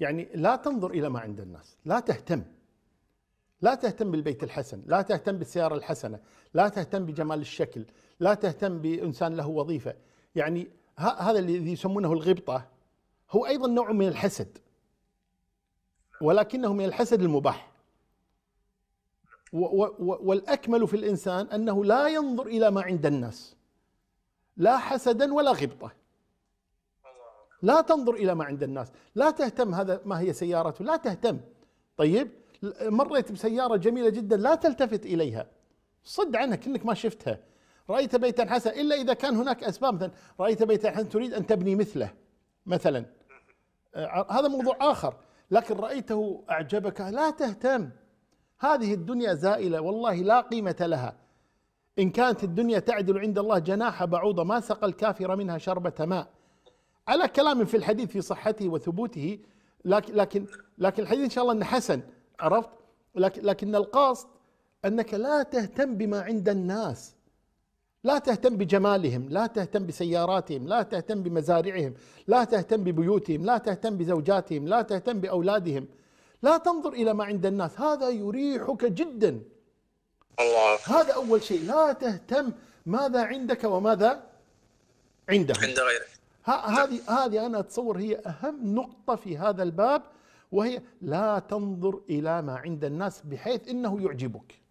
يعني لا تنظر إلى ما عند الناس لا تهتم لا تهتم بالبيت الحسن لا تهتم بالسيارة الحسنة لا تهتم بجمال الشكل لا تهتم بإنسان له وظيفة يعني هذا الذي يسمونه الغبطة هو أيضا نوع من الحسد ولكنه من الحسد المباح والأكمل في الإنسان أنه لا ينظر إلى ما عند الناس لا حسدا ولا غبطة لا تنظر الى ما عند الناس لا تهتم هذا ما هي سيارته لا تهتم طيب مريت بسياره جميله جدا لا تلتفت اليها صد عنها كأنك ما شفتها رايت بيتا حسن الا اذا كان هناك اسباب مثلا رايت بيتا حسن تريد ان تبني مثله مثلا آه، هذا موضوع اخر لكن رايته اعجبك لا تهتم هذه الدنيا زائله والله لا قيمه لها ان كانت الدنيا تعدل عند الله جناح بعوضه ما سقى الكافر منها شربه ماء على كلام في الحديث في صحته وثبوته لكن لكن لكن الحديث ان شاء الله انه حسن عرفت؟ لكن لكن القصد انك لا تهتم بما عند الناس لا تهتم بجمالهم لا تهتم بسياراتهم لا تهتم بمزارعهم لا تهتم ببيوتهم لا تهتم بزوجاتهم لا تهتم باولادهم لا تنظر الى ما عند الناس هذا يريحك جدا الله هذا اول شيء لا تهتم ماذا عندك وماذا عندهم عند غيرك هذه هذه انا اتصور هي اهم نقطه في هذا الباب وهي لا تنظر الى ما عند الناس بحيث انه يعجبك